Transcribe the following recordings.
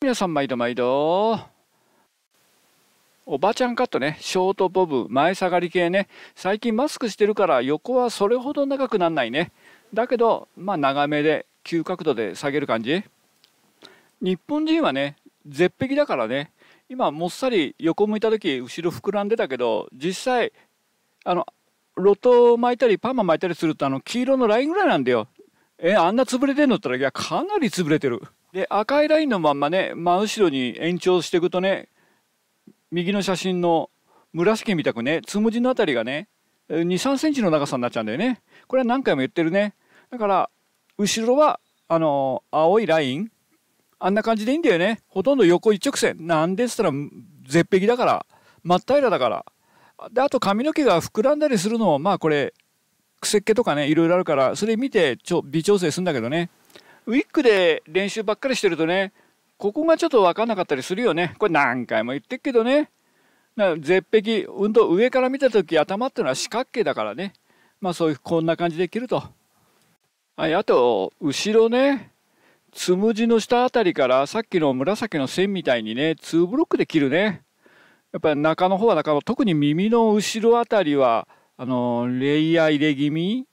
皆さん毎度毎度おばちゃんカットねショートボブ前下がり系ね最近マスクしてるから横はそれほど長くなんないねだけどまあ長めで急角度で下げる感じ日本人はね絶壁だからね今もっさり横向いた時後ろ膨らんでたけど実際あのロトを巻いたりパーマ巻いたりするとあの黄色のラインぐらいなんだよえあんな潰れてんのったらいやかなり潰れてる。で赤いラインのまんまね真後ろに延長していくとね右の写真の紫みたくねつむじの辺りがね2 3センチの長さになっちゃうんだよねこれは何回も言ってるねだから後ろはあの青いラインあんな感じでいいんだよねほとんど横一直線なんでっつったら絶壁だから真っ平らだからであと髪の毛が膨らんだりするのもまあこれ癖っ気とかねいろいろあるからそれ見てちょ微調整するんだけどねウィッグで練習ばっかりしてるとねここがちょっと分かんなかったりするよねこれ何回も言ってるけどねだから絶壁運動上から見た時頭っていうのは四角形だからねまあそういうこんな感じで切るとはいあと後ろねつむじの下あたりからさっきの紫の線みたいにね2ブロックで切るねやっぱり中の方は中の特に耳の後ろあたりはあのレイヤー入れ気味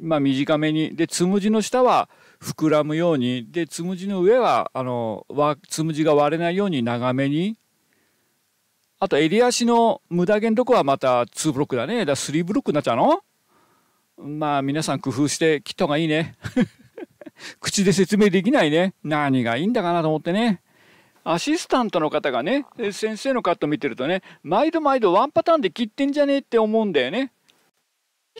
まあ短めにでつむじの下は膨らむようにでつむじの上はあのつむじが割れないように長めにあと襟足の無駄毛のとこはまた2ブロックだねだ3ブロックになっちゃうのまあ皆さん工夫して切った方がいいね 口で説明できないね何がいいんだかなと思ってねアシスタントの方がね先生のカット見てるとね毎度毎度ワンパターンで切ってんじゃねえって思うんだよね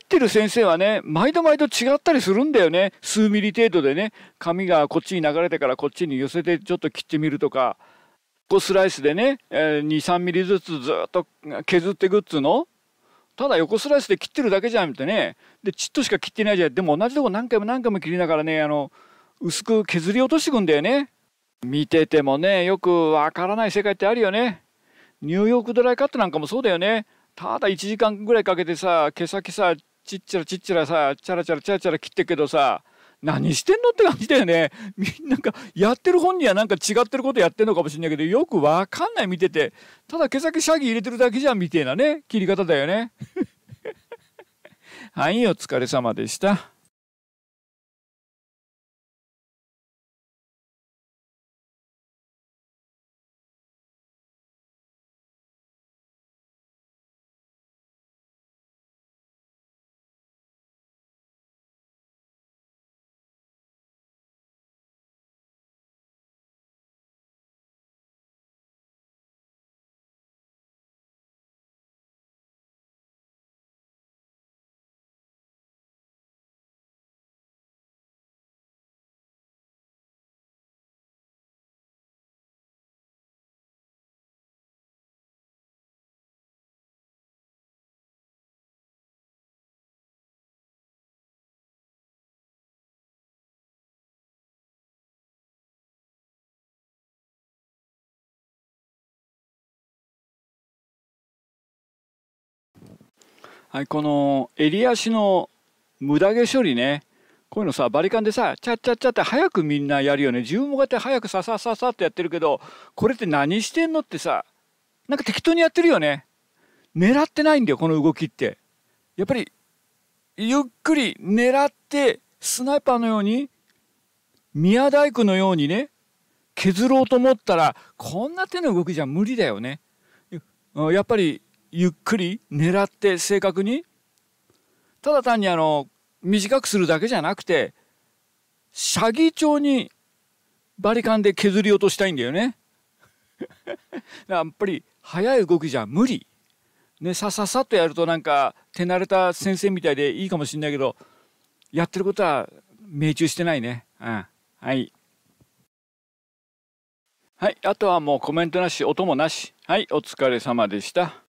ってる先生はね毎度毎度違ったりするんだよね数ミリ程度でね紙がこっちに流れてからこっちに寄せてちょっと切ってみるとかこうスライスでね23ミリずつずっと削っていくっつうのただ横スライスで切ってるだけじゃんってねでちっとしか切ってないじゃんでも同じとこ何回も何回も切りながらねあの薄く削り落としていくんだよね見ててもねよくわからない世界ってあるよねニューヨークドライカットなんかもそうだよねただ1時間ぐらいかけてさ毛先さちっちゃらちっちゃらさチャラチャラチャラチャラ切ってけどさ何してんのって感じだよね。みんながやってる本人はなんか違ってることやってんのかもしんないけどよくわかんない見ててただ毛先シャギ入れてるだけじゃんみたいなね切り方だよね。はいお疲れ様でした。はい、この襟足の無駄毛処理ね。こういうのさ、バリカンでさ、チャッチャッチャって早くみんなやるよね。自分もこうやって早くささささってやってるけど、これって何してんのってさ、なんか適当にやってるよね。狙ってないんだよ、この動きって。やっぱり、ゆっくり狙って、スナイパーのように、宮大工のようにね、削ろうと思ったら、こんな手の動きじゃ無理だよね。やっぱりゆっくり狙って正確にただ単にあの短くするだけじゃなくてシャ帳にバリカンで削り落としたいんだよね。やっぱり速い動きじゃ無理。ね、さささっとやるとなんか手慣れた先生みたいでいいかもしんないけどやってることは命中してないね。うん、はいはい、あとはもうコメントなし、音もなし。はい、お疲れ様でした。